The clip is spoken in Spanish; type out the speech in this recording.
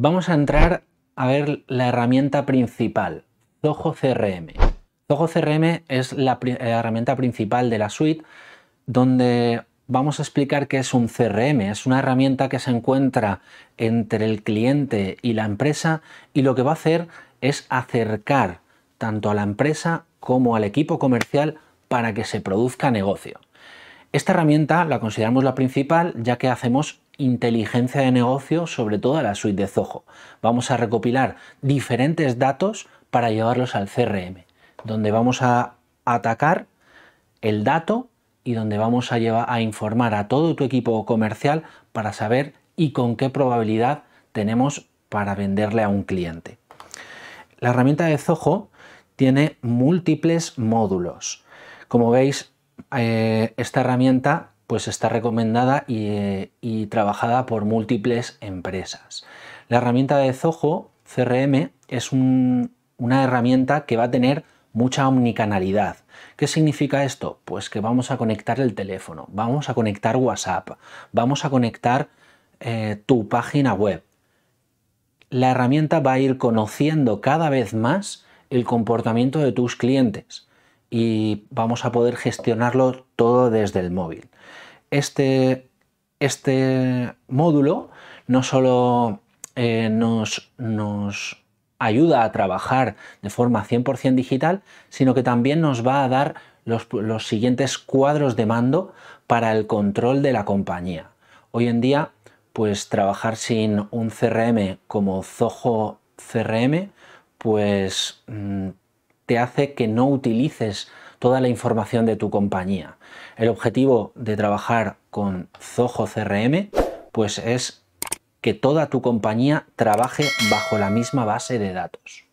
Vamos a entrar a ver la herramienta principal, Zoho CRM. Zoho CRM es la eh, herramienta principal de la suite donde vamos a explicar qué es un CRM. Es una herramienta que se encuentra entre el cliente y la empresa y lo que va a hacer es acercar tanto a la empresa como al equipo comercial para que se produzca negocio. Esta herramienta la consideramos la principal ya que hacemos inteligencia de negocio sobre toda la suite de Zoho. Vamos a recopilar diferentes datos para llevarlos al CRM, donde vamos a atacar el dato y donde vamos a, llevar, a informar a todo tu equipo comercial para saber y con qué probabilidad tenemos para venderle a un cliente. La herramienta de Zoho tiene múltiples módulos. Como veis, eh, esta herramienta pues está recomendada y, trabajada por múltiples empresas. La herramienta de Zoho CRM es una herramienta que va a tener mucha omnicanalidad. ¿Qué significa esto? Pues que vamos a conectar el teléfono, vamos a conectar WhatsApp, vamos a conectar eh, tu página web. La herramienta va a ir conociendo cada vez más el comportamiento de tus clientes y vamos a poder gestionarlo todo desde el móvil. Este, este módulo no solo eh, nos, nos ayuda a trabajar de forma 100% digital, sino que también nos va a dar los, los, siguientes cuadros de mando para el control de la compañía. Hoy en día, pues trabajar sin un CRM como Zoho CRM, pues mm, te hace que no utilices toda la información de tu compañía. El objetivo de trabajar con Zoho CRM pues es que toda tu compañía trabaje bajo la misma base de datos.